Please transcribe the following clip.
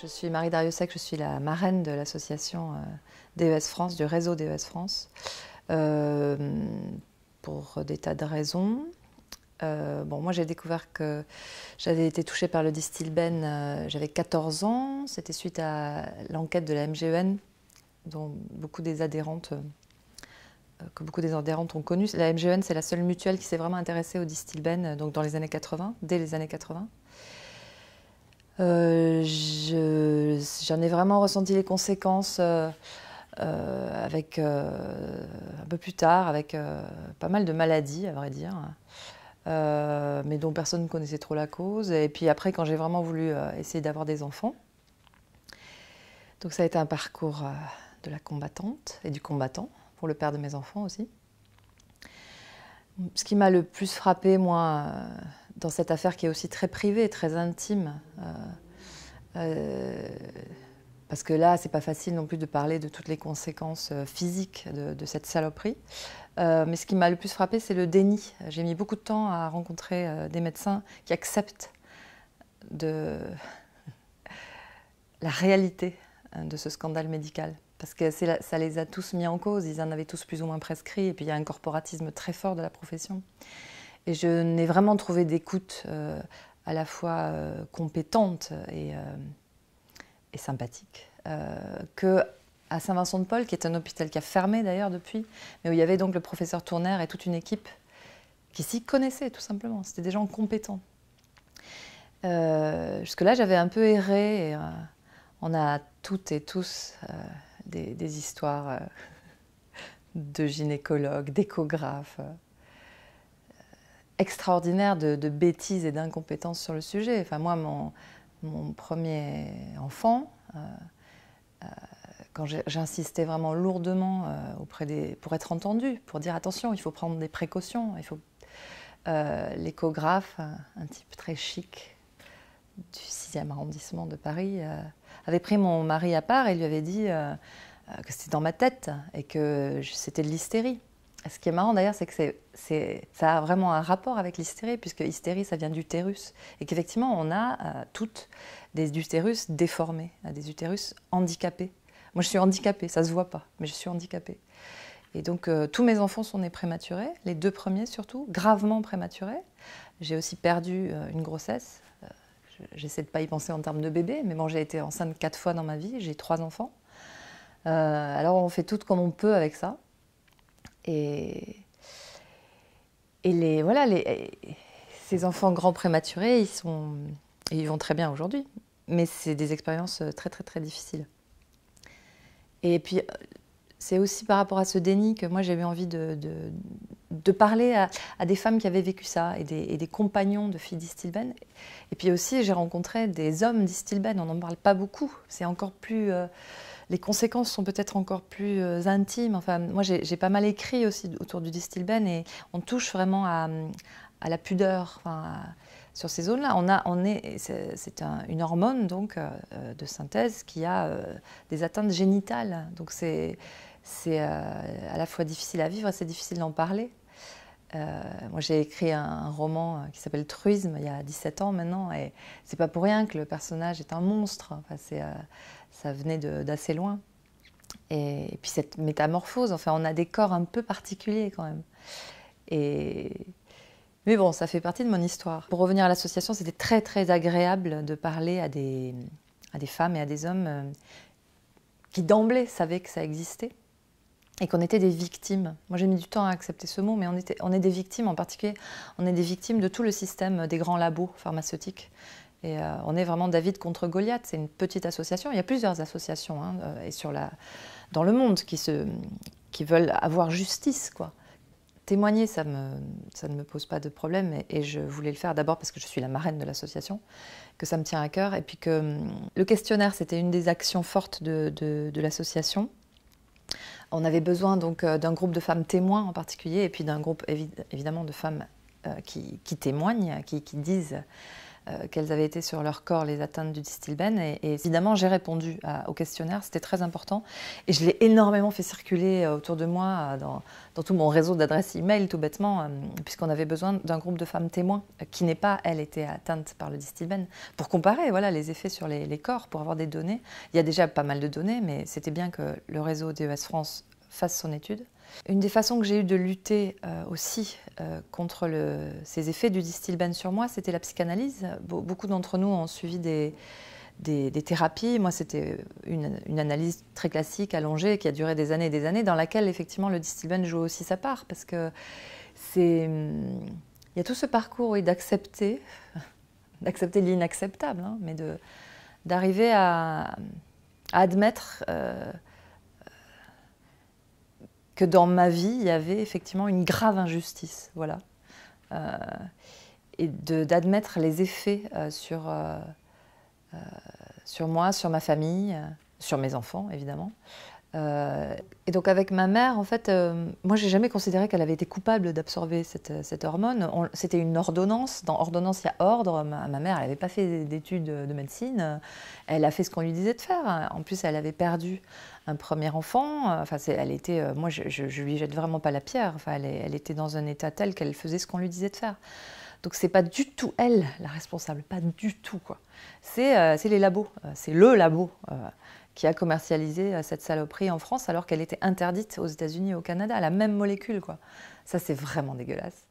Je suis Marie Dariussec, je suis la marraine de l'association euh, DES France, du réseau DES France, euh, pour des tas de raisons. Euh, bon, moi j'ai découvert que j'avais été touchée par le distilbène, j'avais 14 ans, c'était suite à l'enquête de la MGEN, dont beaucoup des adhérentes, que beaucoup des adhérentes ont connu. La MGEN, c'est la seule mutuelle qui s'est vraiment intéressée au distilbène, donc dans les années 80, dès les années 80. Euh, j'en ai vraiment ressenti les conséquences euh, euh, avec, un peu plus tard, avec pas mal de maladies, à vrai dire, mais dont personne ne connaissait trop la cause. Et puis après, quand j'ai vraiment voulu essayer d'avoir des enfants, donc ça a été un parcours de la combattante et du combattant, pour le père de mes enfants aussi. Ce qui m'a le plus frappé, moi, dans cette affaire qui est aussi très privée, très intime. Euh, euh, parce que là, c'est pas facile non plus de parler de toutes les conséquences euh, physiques de, cette saloperie. mais ce qui m'a le plus frappé, c'est le déni. J'ai mis beaucoup de temps à rencontrer des médecins qui acceptent de la réalité hein, de ce scandale médical. Parce que ça les a tous mis en cause, ils en avaient tous plus ou moins prescrit, et puis il y a un corporatisme très fort de la profession. Et je n'ai vraiment trouvé d'écoute euh, à la fois euh, compétente et, euh, sympathique que à Saint-Vincent-de-Paul, qui est un hôpital qui a fermé d'ailleurs depuis, mais où il y avait donc le professeur Tournaire et toute une équipe qui s'y connaissait tout simplement. C'était des gens compétents. Jusque-là, j'avais un peu erré. on a toutes et tous des, histoires de gynécologues, d'échographes extraordinaire de, bêtises et d'incompétences sur le sujet. Enfin, moi, mon, premier enfant, euh, euh, quand j'insistais vraiment lourdement euh, auprès des, pour être entendue, pour dire attention, il faut prendre des précautions, il faut l'échographe, un, un, type très chic du 6e arrondissement de Paris, avait pris mon mari à part et lui avait dit que c'était dans ma tête et que c'était de l'hystérie ce qui est marrant d'ailleurs, c'est que c'est, ça a vraiment un rapport avec l'hystérie, puisque hystérie, ça vient d'utérus. Et qu'effectivement, on a euh, toutes des utérus déformés, euh, des utérus handicapés. Moi, je suis handicapée, ça se voit pas, mais je suis handicapée. Et donc, euh, tous mes enfants sont nés prématurés, les deux premiers surtout, gravement prématurés. J'ai aussi perdu une grossesse. J'essaie de pas y penser en termes de bébé, mais bon, j'ai été enceinte quatre fois dans ma vie, j'ai trois enfants. alors, on fait tout comme on peut avec ça. Et, les, voilà, les, ces enfants grands prématurés, ils, sont, ils vont très bien aujourd'hui, mais c'est des expériences très très très difficiles. Et puis, c'est aussi par rapport à ce déni que moi j'avais envie de, de, parler à, des femmes qui avaient vécu ça et des, compagnons de filles d'Istilben. Et puis aussi, j'ai rencontré des hommes d'Istilben, on n'en parle pas beaucoup. C'est encore plus. Euh, les conséquences sont peut-être encore plus euh, intimes. Enfin, moi, j'ai pas mal écrit aussi autour du distilben et on touche vraiment à, la pudeur. sur ces zones-là. On a, on est, c'est une hormone donc euh, de synthèse qui a euh, des atteintes génitales. Donc c'est, à la fois difficile à vivre et c'est difficile d'en parler. Euh, moi, j'ai écrit un, roman euh, qui s'appelle Truisme il y a 17 ans maintenant, et c'est pas pour rien que le personnage est un monstre. Enfin, euh, ça venait d'assez loin. Et, et, puis cette métamorphose, enfin, on a des corps un peu particuliers quand même. Et, mais bon, ça fait partie de mon histoire. Pour revenir à l'association, c'était très très agréable de parler à des, à des femmes et à des hommes qui d'emblée savaient que ça existait et qu'on était des victimes. Moi j'ai mis du temps à accepter ce mot, mais on, on est des victimes en particulier, on est des victimes de tout le système des grands labos pharmaceutiques. Et euh, on est vraiment David contre Goliath, c'est une petite association, il y a plusieurs associations hein, euh, et sur la, dans le monde qui, se, qui veulent avoir justice. quoi. Témoigner, ça, ça ne me pose pas de problème et, je voulais le faire d'abord parce que je suis la marraine de l'association, que ça me tient à cœur et puis que hum, le questionnaire, c'était une des actions fortes de l'association on avait besoin donc euh, d'un groupe de femmes témoins en particulier, et puis d'un groupe évidemment de femmes euh, qui, témoignent, qui disent euh, quelles avaient été sur leur corps les atteintes du distilbène. Et, évidemment, j'ai répondu au questionnaire, c'était très important. Et je l'ai énormément fait circuler euh, autour de moi, euh, dans, tout mon réseau d'adresses e-mail, tout bêtement, puisqu'on avait besoin d'un groupe de femmes témoins qui n'est pas, elle, été atteinte par le distilbène, pour comparer voilà, les effets sur les, les corps, pour avoir des données. Il y a déjà pas mal de données, mais c'était bien que le réseau DES France fasse son étude. Une des façons que j'ai eu de lutter euh, aussi euh, contre ces effets du distilbène sur moi, c'était la psychanalyse. beaucoup d'entre nous ont suivi des, des, thérapies. Moi, c'était une, analyse très classique, allongée, qui a duré des années et des années, dans laquelle effectivement le distilbène joue aussi sa part, parce que c'est hmm, il y a tout ce parcours d'accepter, d'accepter l'inacceptable, hein, mais d'arriver à, admettre. Euh, que dans ma vie, il y avait effectivement une grave injustice. Voilà. Euh, et d'admettre les effets euh, euh, sur moi, sur ma famille, sur mes enfants, évidemment. Euh, et donc avec ma mère, en fait, euh, moi j'ai jamais considéré qu'elle avait été coupable d'absorber cette, euh, hormone. C'était une ordonnance. Dans ordonnance, il y a ordre. Ma, mère, elle n'avait pas fait d'études de médecine. Elle a fait ce qu'on lui disait de faire. En plus, elle avait perdu un premier enfant. Enfin, elle était. moi, je, je, lui jette vraiment pas la pierre. Enfin, elle était dans un état tel qu'elle faisait ce qu'on lui disait de faire. Donc c'est pas du tout elle la responsable, pas du tout quoi. C'est euh, les labos, euh, c'est le labo euh, qui a commercialisé cette saloperie en France alors qu'elle était interdite aux États-Unis et au Canada, la même molécule quoi. Ça c'est vraiment dégueulasse.